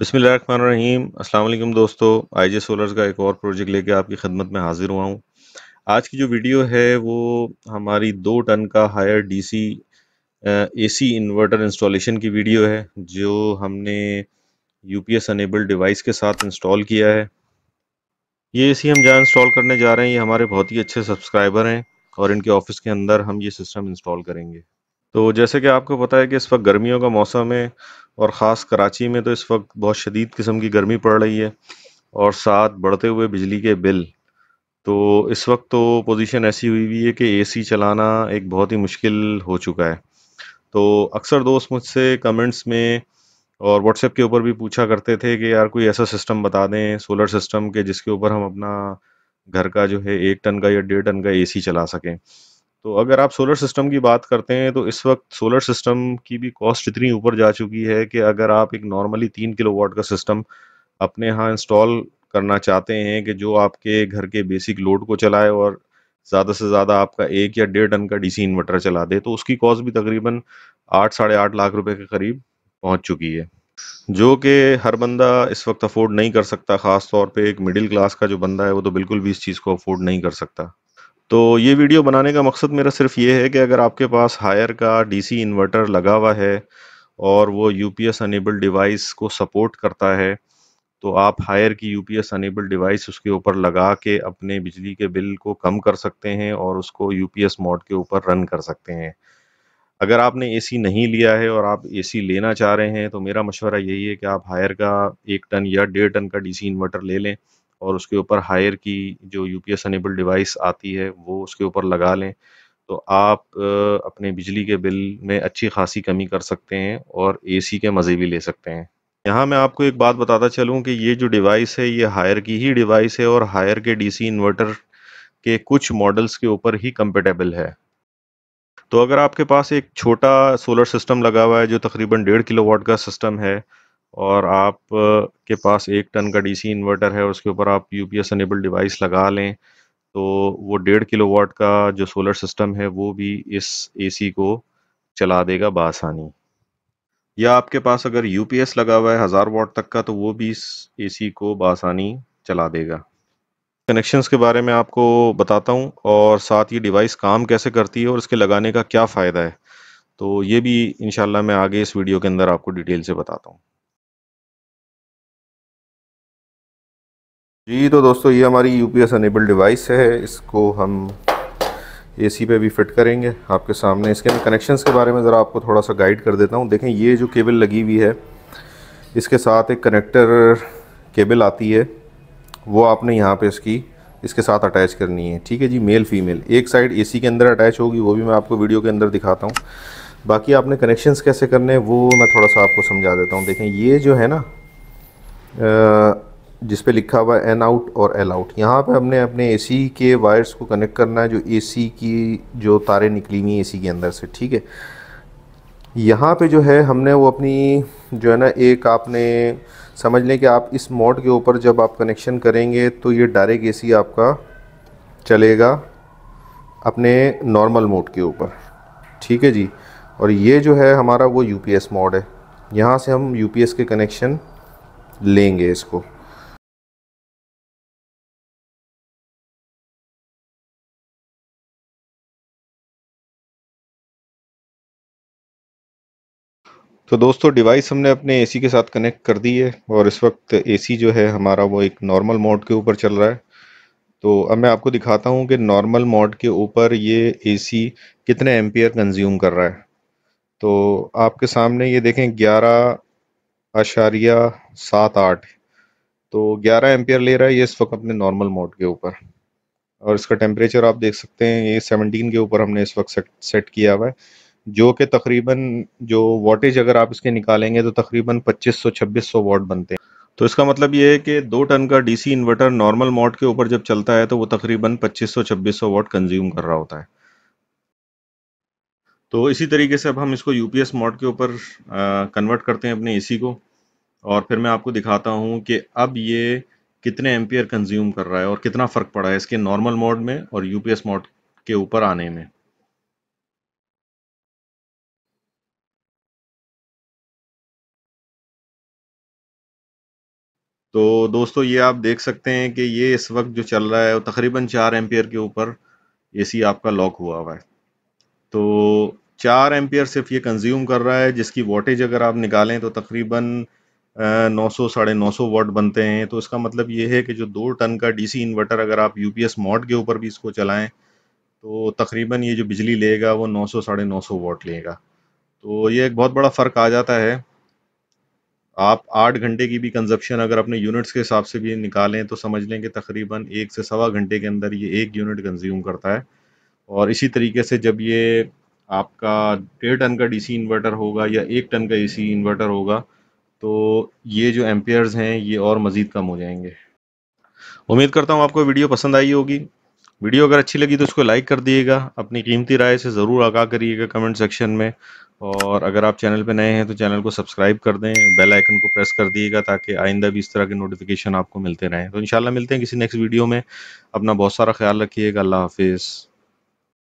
बिसमीम अल्लाम दोस्तों आई जे सोलर्स का एक और प्रोजेक्ट लेके आपकी खदमत में हाजिर हुआ हूँ आज की जो वीडियो है वो हमारी दो टन का Haier DC AC inverter installation की वीडियो है जो हमने यूपीएस अनेबल डिवाइस के साथ इंस्टॉल किया है ये एसी हम जहाँ इंस्टॉल करने जा रहे हैं ये हमारे बहुत ही अच्छे सब्सक्राइबर हैं और इनके ऑफिस के अंदर हम ये सिस्टम इंस्टॉल करेंगे तो जैसे कि आपको पता है कि इस वक्त गर्मियों का मौसम है और ख़ास कराची में तो इस वक्त बहुत शदीद किस्म की गर्मी पड़ रही है और साथ बढ़ते हुए बिजली के बिल तो इस वक्त तो पोजीशन ऐसी हुई हुई है कि एसी चलाना एक बहुत ही मुश्किल हो चुका है तो अक्सर दोस्त मुझसे कमेंट्स में और व्हाट्सएप के ऊपर भी पूछा करते थे कि यार कोई ऐसा सिस्टम बता दें सोलर सिस्टम के जिसके ऊपर हम अपना घर का जो है एक टन का या डेढ़ टन का एसी चला सकें तो अगर आप सोलर सिस्टम की बात करते हैं तो इस वक्त सोलर सिस्टम की भी कॉस्ट इतनी ऊपर जा चुकी है कि अगर आप एक नॉर्मली तीन किलो का सिस्टम अपने यहाँ इंस्टॉल करना चाहते हैं कि जो आपके घर के बेसिक लोड को चलाए और ज़्यादा से ज़्यादा आपका एक या डेढ़ टन का डीसी इन्वर्टर चला दे तो उसकी कॉस्ट भी तकरीबन आठ साढ़े आठ लाख रुपए के करीब पहुंच चुकी है जो कि हर बंदा इस वक्त अफोर्ड नहीं कर सकता ख़ास तौर पे एक मिडिल क्लास का जो बंदा है वो तो बिल्कुल भी इस चीज़ को अफोर्ड नहीं कर सकता तो ये वीडियो बनाने का मकसद मेरा सिर्फ ये है कि अगर आपके पास हायर का डीसी इन्वर्टर लगा हुआ है और वो यूपीएस अनेबल डिवाइस को सपोर्ट करता है तो आप हायर की यूपीएस अनेबल डिवाइस उसके ऊपर लगा के अपने बिजली के बिल को कम कर सकते हैं और उसको यूपीएस मोड के ऊपर रन कर सकते हैं अगर आपने एसी नहीं लिया है और आप एसी लेना चाह रहे हैं तो मेरा मशवरा यही है कि आप हायर का एक टन या डेढ़ टन का डीसी इन्वर्टर ले लें और उसके ऊपर हायर की जो U P S enable device आती है वो उसके ऊपर लगा लें तो आप अपने बिजली के बिल में अच्छी खासी कमी कर सकते हैं और ए सी के मज़े भी ले सकते हैं यहाँ मैं आपको एक बात बताता चलूँ कि ये जो डिवाइस है ये हायर की ही डिवाइस है और हायर के डी सी इन्वर्टर के कुछ मॉडल्स के ऊपर ही कम्पेटेबल है तो अगर आपके पास एक छोटा सोलर सिस्टम लगा हुआ है जो तकरीबन डेढ़ किलोवाट का सिस्टम है और आप के पास एक टन का डीसी इन्वर्टर है उसके ऊपर आप यूपीएस अनेबल डिवाइस लगा लें तो वो डेढ़ किलो वाट का जो सोलर सिस्टम है वो भी इस एसी को चला देगा बसानी या आपके पास अगर यूपीएस लगा हुआ है हज़ार वाट तक का तो वो भी इस एसी को बसानी चला देगा कनेक्शंस के बारे में आपको बताता हूँ और साथ ये डिवाइस काम कैसे करती है और इसके लगाने का क्या फ़ायदा है तो ये भी इन मैं आगे इस वीडियो के अंदर आपको डिटेल से बताता हूँ जी तो दोस्तों ये हमारी U P S enable device है इसको हम एसी पे भी फिट करेंगे आपके सामने इसके मैं कनेक्शंस के बारे में ज़रा आपको थोड़ा सा गाइड कर देता हूँ देखें ये जो केबल लगी हुई है इसके साथ एक कनेक्टर केबल आती है वो आपने यहाँ पे इसकी इसके साथ अटैच करनी है ठीक है जी मेल फीमेल एक साइड सी के अंदर अटैच होगी वो भी मैं आपको वीडियो के अंदर दिखाता हूँ बाकी आपने कनेक्शन कैसे करने हैं वो मैं थोड़ा सा आपको समझा देता हूँ देखें ये जो है ना जिस पे लिखा हुआ है एन आउट और एल आउट यहाँ पे हमने अपने एसी के वायर्स को कनेक्ट करना है जो एसी की जो तारें निकली हुई एसी के अंदर से ठीक है यहाँ पे जो है हमने वो अपनी जो है ना एक आपने समझ लें कि आप इस मोड के ऊपर जब आप कनेक्शन करेंगे तो ये डायरेक्ट एसी आपका चलेगा अपने नॉर्मल मोड के ऊपर ठीक है जी और ये जो है हमारा वो यू मोड है यहाँ से हम यू के कनेक्शन लेंगे इसको तो दोस्तों डिवाइस हमने अपने एसी के साथ कनेक्ट कर दी है और इस वक्त एसी जो है हमारा वो एक नॉर्मल मोड के ऊपर चल रहा है तो अब मैं आपको दिखाता हूँ कि नॉर्मल मोड के ऊपर ये एसी कितने एम्पियर कंज्यूम कर रहा है तो आपके सामने ये देखें ग्यारह अशारिया सात आठ तो ग्यारह एम्पियर ले रहा है ये इस वक्त अपने नॉर्मल मोड के ऊपर और इसका टेम्परेचर आप देख सकते हैं ये सेवनटीन के ऊपर हमने इस वक्त सेट किया हुआ है जो कि तकरीबन जो वोटेज अगर आप इसके निकालेंगे तो तकरीबन 2500-2600 वाट बनते हैं तो इसका मतलब ये है कि दो टन का डीसी इन्वर्टर नॉर्मल मोड के ऊपर जब चलता है तो वो तकरीबन 2500-2600 वाट कंज्यूम कर रहा होता है तो इसी तरीके से अब हम इसको यूपीएस मोड के ऊपर कन्वर्ट करते हैं अपने सी को और फिर मैं आपको दिखाता हूँ कि अब ये कितने एम्पियर कंज्यूम कर रहा है और कितना फ़र्क पड़ा है इसके नॉर्मल मोड में और एस मोड के ऊपर आने में तो दोस्तों ये आप देख सकते हैं कि ये इस वक्त जो चल रहा है वो तकरीबन चार एम्पियर के ऊपर एसी आपका लॉक हुआ हुआ है तो चार एम्पियर सिर्फ ये कंज्यूम कर रहा है जिसकी वोटेज अगर आप निकालें तो तकरीबन नौ सौ साढ़े नौ सौ वाट बनते हैं तो इसका मतलब ये है कि जो दो टन का डीसी इन्वर्टर अगर आप यूपीएस मॉड के ऊपर भी इसको चलाएं तो तकरीबन ये जो बिजली लेगा वो नौ सौ साढ़े नौ सौ वाट लेगा तो ये एक बहुत बड़ा फ़र्क आ जाता है आप आठ घंटे की भी कंजप्शन अगर अपने यूनिट्स के हिसाब से भी निकालें तो समझ लें कि तकरीबन एक से सवा घंटे के अंदर ये एक यूनिट कंज्यूम करता है और इसी तरीके से जब ये आपका डेढ़ टन का डीसी इन्वर्टर होगा या एक टन का एसी इन्वर्टर होगा तो ये जो एम्पेयर्स हैं ये और मज़ीद कम हो जाएंगे उम्मीद करता हूँ आपको वीडियो पसंद आई होगी वीडियो अगर अच्छी लगी तो उसको लाइक कर दिएगा अपनी कीमती राय से ज़रूर आगा करिएगा कमेंट सेक्शन में और अगर आप चैनल पर नए हैं तो चैनल को सब्सक्राइब कर दें बेल आइकन को प्रेस कर दिएगा ताकि आइंदा भी इस तरह के नोटिफिकेशन आपको मिलते रहें तो इंशाल्लाह मिलते हैं किसी नेक्स्ट वीडियो में अपना बहुत सारा ख्याल रखिएगा अल्लाह हाफिज़